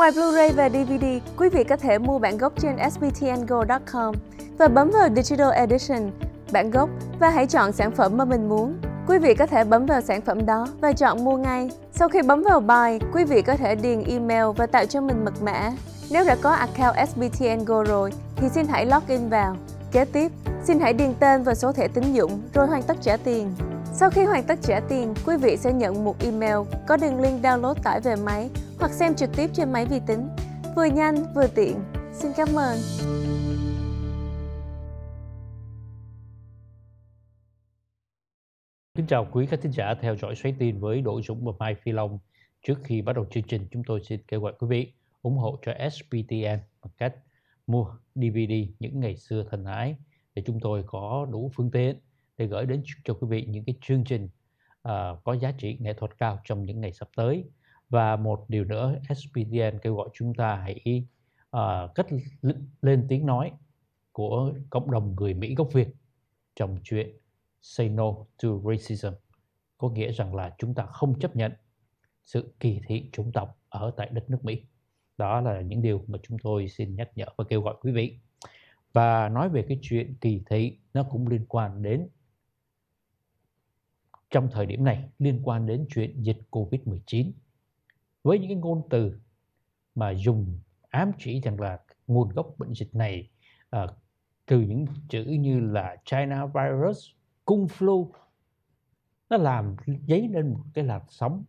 Ngoài Blu-ray và DVD, quý vị có thể mua bản gốc trên sbtngo.com và bấm vào Digital Edition, bản gốc và hãy chọn sản phẩm mà mình muốn. Quý vị có thể bấm vào sản phẩm đó và chọn mua ngay. Sau khi bấm vào buy, quý vị có thể điền email và tạo cho mình mật mã. Nếu đã có account sbtngo rồi thì xin hãy login vào. Kế tiếp, xin hãy điền tên và số thẻ tín dụng rồi hoàn tất trả tiền. Sau khi hoàn tất trả tiền, quý vị sẽ nhận một email có đường link download tải về máy hoặc xem trực tiếp trên máy vi tính. Vừa nhanh vừa tiện. Xin cảm ơn. Kính chào quý khách thính giả theo dõi xoáy tin với Đỗ Dũng và Mai Phi Long. Trước khi bắt đầu chương trình, chúng tôi xin kêu gọi quý vị ủng hộ cho SPTN bằng cách mua DVD những ngày xưa thân ái để chúng tôi có đủ phương tiện để gửi đến cho quý vị những cái chương trình uh, có giá trị nghệ thuật cao trong những ngày sắp tới và một điều nữa SPDN kêu gọi chúng ta hãy uh, cất lên tiếng nói của cộng đồng người Mỹ gốc Việt trong chuyện say no to racism có nghĩa rằng là chúng ta không chấp nhận sự kỳ thị chủng tộc ở tại đất nước Mỹ. Đó là những điều mà chúng tôi xin nhắc nhở và kêu gọi quý vị. Và nói về cái chuyện kỳ thị nó cũng liên quan đến trong thời điểm này liên quan đến chuyện dịch Covid-19 với những cái ngôn từ mà dùng ám chỉ rằng là nguồn gốc bệnh dịch này à, từ những chữ như là China virus, cung flu nó làm dấy lên một cái làn sóng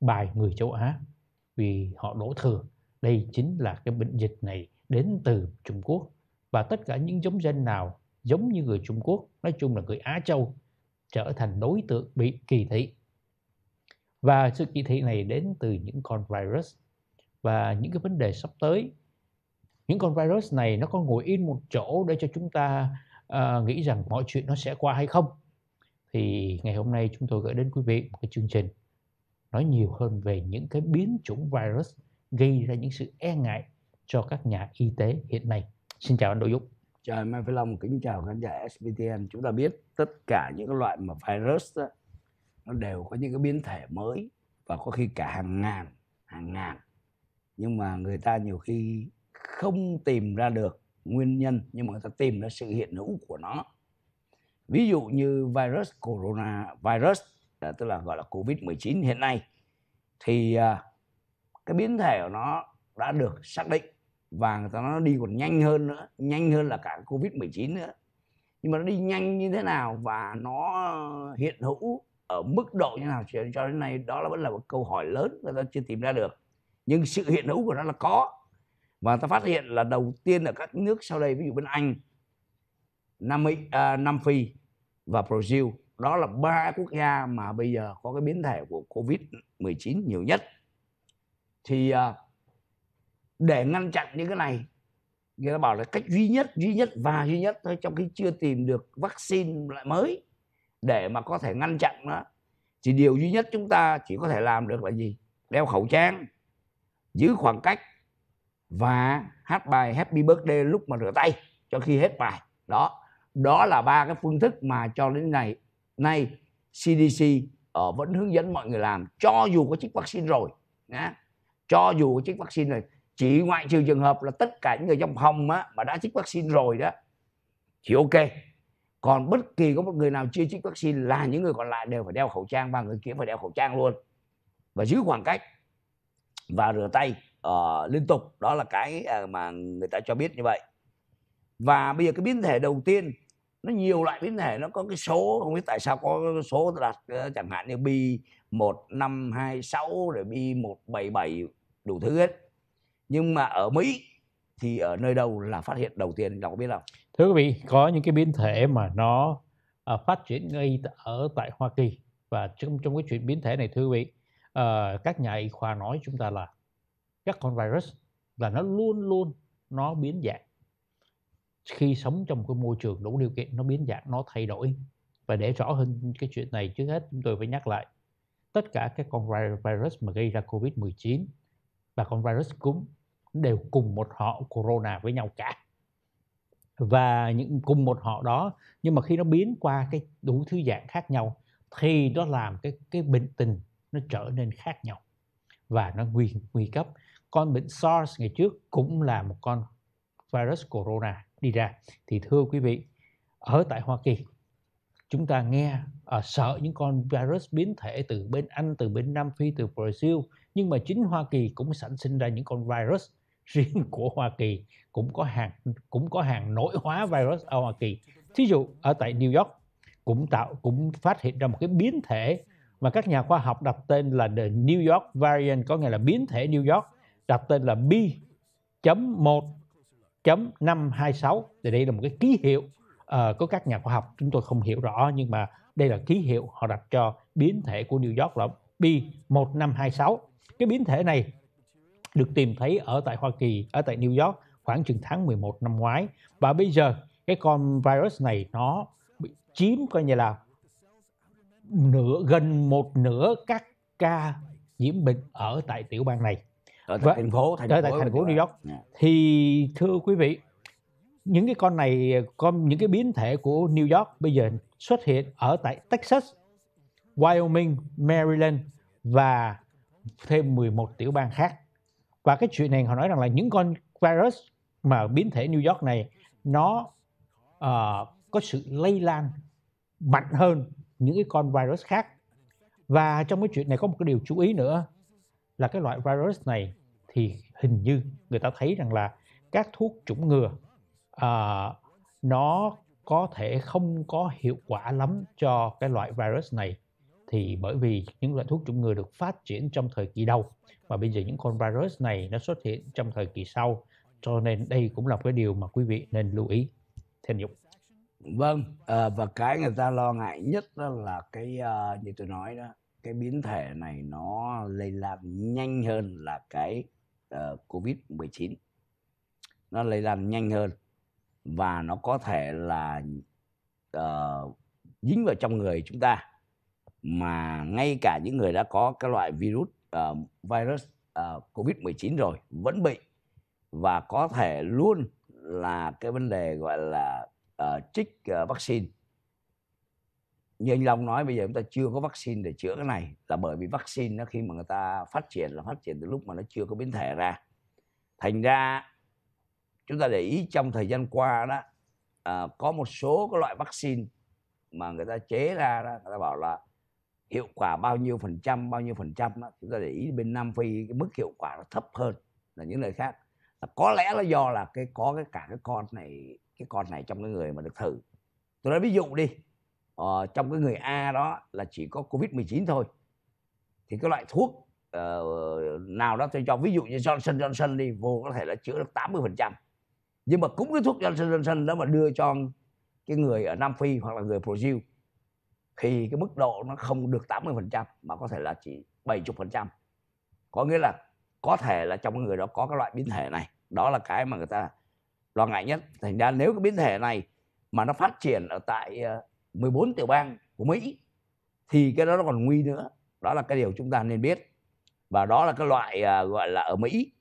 bài người châu Á vì họ đổ thừa đây chính là cái bệnh dịch này đến từ Trung Quốc và tất cả những giống dân nào giống như người Trung Quốc nói chung là người Á Châu trở thành đối tượng bị kỳ thị và sự kỳ thị này đến từ những con virus và những cái vấn đề sắp tới những con virus này nó có ngồi in một chỗ để cho chúng ta uh, nghĩ rằng mọi chuyện nó sẽ qua hay không thì ngày hôm nay chúng tôi gửi đến quý vị một cái chương trình nói nhiều hơn về những cái biến chủng virus gây ra những sự e ngại cho các nhà y tế hiện nay. Xin chào anh Đỗ Dũng. Chào Mai Phi Long, kính chào khán giả SBTN. Chúng ta biết tất cả những loại mà virus đó, nó đều có những cái biến thể mới và có khi cả hàng ngàn hàng ngàn nhưng mà người ta nhiều khi không tìm ra được nguyên nhân nhưng mà người ta tìm ra sự hiện hữu của nó ví dụ như virus corona virus tức là gọi là covid 19 hiện nay thì à, cái biến thể của nó đã được xác định và người ta nó đi còn nhanh hơn nữa nhanh hơn là cả covid 19 nữa nhưng mà nó đi nhanh như thế nào và nó hiện hữu ở mức độ như dạ. nào cho đến nay đó là vẫn là một câu hỏi lớn người ta chưa tìm ra được nhưng sự hiện hữu của nó là có và ta phát hiện là đầu tiên ở các nước sau đây ví dụ bên Anh Nam, Mỹ, à, Nam Phi và Brazil đó là ba quốc gia mà bây giờ có cái biến thể của Covid 19 nhiều nhất thì à, để ngăn chặn những cái này người ta bảo là cách duy nhất duy nhất và duy nhất thôi trong khi chưa tìm được vaccine lại mới để mà có thể ngăn chặn nó thì điều duy nhất chúng ta chỉ có thể làm được là gì đeo khẩu trang giữ khoảng cách và hát bài Happy Birthday lúc mà rửa tay cho khi hết bài đó đó là ba cái phương thức mà cho đến ngày nay CDC ở ờ, vẫn hướng dẫn mọi người làm cho dù có chích vaccine rồi nhá cho dù có chích vaccine rồi chỉ ngoại trừ trường hợp là tất cả những người trong phòng á, mà đã chích vaccine rồi đó thì ok còn bất kỳ có một người nào chưa chích vaccine là những người còn lại đều phải đeo khẩu trang và người kia phải đeo khẩu trang luôn và giữ khoảng cách và rửa tay uh, liên tục đó là cái uh, mà người ta cho biết như vậy và bây giờ cái biến thể đầu tiên nó nhiều loại biến thể nó có cái số không biết tại sao có số đặt uh, chẳng hạn như bi một năm hai sáu rồi bi một bảy bảy đủ thứ hết nhưng mà ở mỹ thì ở nơi đâu là phát hiện đầu tiên đọc biết đâu thưa quý vị có những cái biến thể mà nó à, phát triển ngay ở tại Hoa Kỳ và trong trong cái chuyện biến thể này thưa quý vị ờ, các nhà y khoa nói chúng ta là các con virus là nó luôn luôn nó biến dạng khi sống trong một cái môi trường đủ điều kiện nó biến dạng nó thay đổi và để rõ hơn cái chuyện này trước hết chúng tôi phải nhắc lại tất cả các con virus mà gây ra covid 19 và con virus cúm đều cùng một họ corona với nhau cả và những cùng một họ đó nhưng mà khi nó biến qua cái đủ thứ dạng khác nhau thì nó làm cái cái bệnh tình nó trở nên khác nhau và nó nguy nguy cấp con bệnh SARS ngày trước cũng là một con virus corona đi ra thì thưa quý vị ở tại Hoa Kỳ chúng ta nghe à, sợ những con virus biến thể từ bên Anh từ bên Nam Phi từ Brazil nhưng mà chính Hoa Kỳ cũng sản sinh ra những con virus riêng của Hoa Kỳ cũng có hàng cũng có hàng nổi hóa virus ở Hoa Kỳ. Thí dụ ở tại New York cũng tạo cũng phát hiện ra một cái biến thể mà các nhà khoa học đặt tên là the New York variant có nghĩa là biến thể New York đặt tên là B.1.526 thì đây là một cái ký hiệu uh, của các nhà khoa học chúng tôi không hiểu rõ nhưng mà đây là ký hiệu họ đặt cho biến thể của New York là B1526 cái biến thể này được tìm thấy ở tại Hoa Kỳ, ở tại New York khoảng chừng tháng 11 năm ngoái. Và bây giờ cái con virus này nó bị chiếm coi như là nửa gần một nửa các ca nhiễm bệnh ở tại tiểu bang này ở tại Và, thành phố thành ở tại thành phố New York yeah. thì thưa quý vị những cái con này con những cái biến thể của New York bây giờ xuất hiện ở tại Texas, Wyoming, Maryland và thêm 11 tiểu bang khác và cái chuyện này họ nói rằng là những con virus mà biến thể New York này nó uh, có sự lây lan mạnh hơn những cái con virus khác và trong cái chuyện này có một cái điều chú ý nữa là cái loại virus này thì hình như người ta thấy rằng là các thuốc chủng ngừa uh, nó có thể không có hiệu quả lắm cho cái loại virus này thì bởi vì những loại thuốc chủng ngừa được phát triển trong thời kỳ đầu và bây giờ những con virus này nó xuất hiện trong thời kỳ sau cho nên đây cũng là cái điều mà quý vị nên lưu ý thêm dụng vâng à, và cái người ta lo ngại nhất đó là cái uh, như tôi nói đó cái biến thể này nó lây lan nhanh hơn là cái uh, covid 19 nó lây lan nhanh hơn và nó có thể là uh, dính vào trong người chúng ta mà ngay cả những người đã có cái loại virus uh, virus uh, ờ, Covid-19 rồi vẫn bị và có thể luôn là cái vấn đề gọi là uh, trích uh, vaccine như anh Long nói bây giờ chúng ta chưa có vaccine để chữa cái này là bởi vì vaccine nó khi mà người ta phát triển là phát triển từ lúc mà nó chưa có biến thể ra thành ra chúng ta để ý trong thời gian qua đó uh, có một số các loại vaccine mà người ta chế ra đó, người ta bảo là hiệu quả bao nhiêu phần trăm bao nhiêu phần trăm đó, chúng ta để ý bên Nam Phi cái mức hiệu quả nó thấp hơn là những nơi khác có lẽ là do là cái có cái cả cái con này cái con này trong cái người mà được thử tôi nói ví dụ đi ờ, trong cái người A đó là chỉ có covid 19 thôi thì cái loại thuốc uh, nào đó tôi cho ví dụ như Johnson Johnson đi vô có thể là chữa được 80 phần trăm nhưng mà cũng cái thuốc Johnson Johnson đó mà đưa cho cái người ở Nam Phi hoặc là người Brazil thì cái mức độ nó không được 80% mà có thể là chỉ 70%. Có nghĩa là có thể là trong người đó có cái loại biến thể này. Đó là cái mà người ta lo ngại nhất. Thành ra nếu cái biến thể này mà nó phát triển ở tại 14 ờ, tiểu bang của Mỹ thì cái đó nó còn nguy nữa. Đó là cái điều chúng ta nên biết. Và đó là cái loại ờ, gọi là ở Mỹ.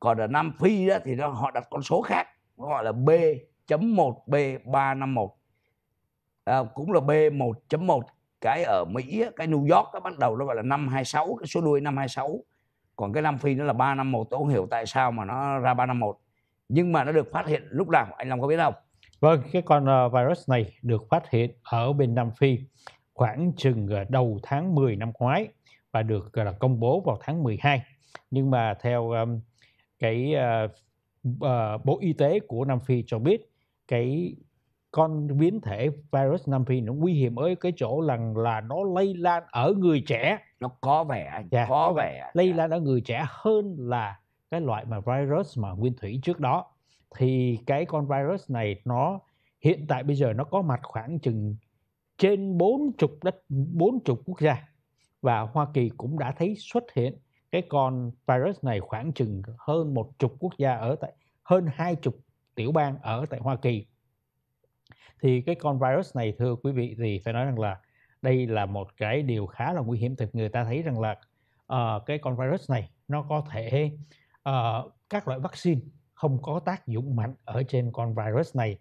Còn ở Nam Phi đó thì nó, họ đặt con số khác. Nó gọi là B.1B351 à, cũng là B 1.1 cái ở Mỹ cái New York nó bắt đầu nó gọi là 526 cái số đuôi 526 còn cái Nam Phi nó là 351 tôi không hiểu tại sao mà nó ra 351 nhưng mà nó được phát hiện lúc nào anh Long có biết không Vâng, cái con ờ, virus này được phát hiện ở bên Nam Phi khoảng chừng ờ, đầu tháng 10 năm ngoái và được là công bố vào tháng 12. Nhưng mà theo um, cái uh, uh, Bộ Y tế của Nam Phi cho biết cái con biến thể virus Nam Phi nó nguy hiểm ở cái chỗ là, là nó lây lan ở người trẻ nó có vẻ dạ, có vẻ lây dạ. lan ở người trẻ hơn là cái loại mà virus mà nguyên thủy trước đó thì cái con virus này nó hiện tại bây giờ nó có mặt khoảng chừng trên bốn chục đất bốn chục quốc gia và Hoa Kỳ cũng đã thấy xuất hiện cái con virus này khoảng chừng hơn một chục quốc gia ở tại hơn hai chục tiểu bang ở tại Hoa Kỳ thì cái con virus này thưa quý vị thì phải nói rằng là đây là một cái điều khá là nguy hiểm thì người ta thấy rằng là uh, cái con virus này nó có thể uh, các loại vaccine không có tác dụng mạnh ở trên con virus này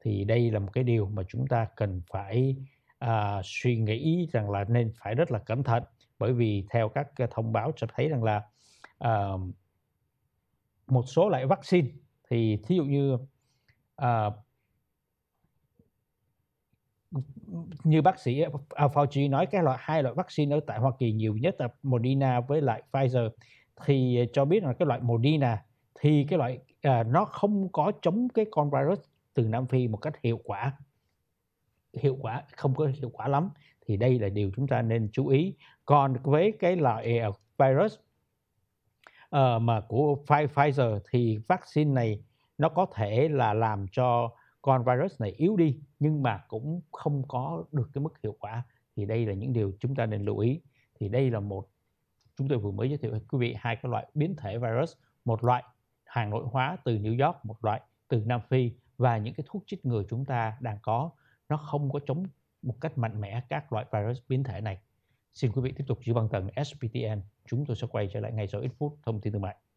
thì đây là một cái điều mà chúng ta cần phải uh, suy nghĩ rằng là nên phải rất là cẩn thận bởi vì theo các thông báo cho thấy rằng là uh, một số loại vaccine thì thí dụ như uh, như bác sĩ à, à, Fauci nói cái loại hai loại vaccine ở tại Hoa Kỳ nhiều nhất là Moderna với lại Pfizer thì à, cho biết là cái loại Moderna thì cái loại à, nó không có chống cái con virus từ Nam Phi một cách hiệu quả hiệu quả không có hiệu quả lắm thì đây là điều chúng ta nên chú ý còn với cái loại virus uh, mà của Pfizer thì vaccine này nó có thể là làm cho con virus này yếu đi nhưng mà cũng không có được cái mức hiệu quả thì đây là những điều chúng ta nên lưu ý thì đây là một chúng tôi vừa mới giới thiệu với quý vị hai cái loại biến thể virus một loại hàng nội hóa từ New York một loại từ Nam Phi và những cái thuốc chích ngừa chúng ta đang có nó không có chống một cách mạnh mẽ các loại virus biến thể này. Xin quý vị tiếp tục giữ băng tầng SPTN, chúng tôi sẽ quay trở lại ngay sau ít phút thông tin thương mại.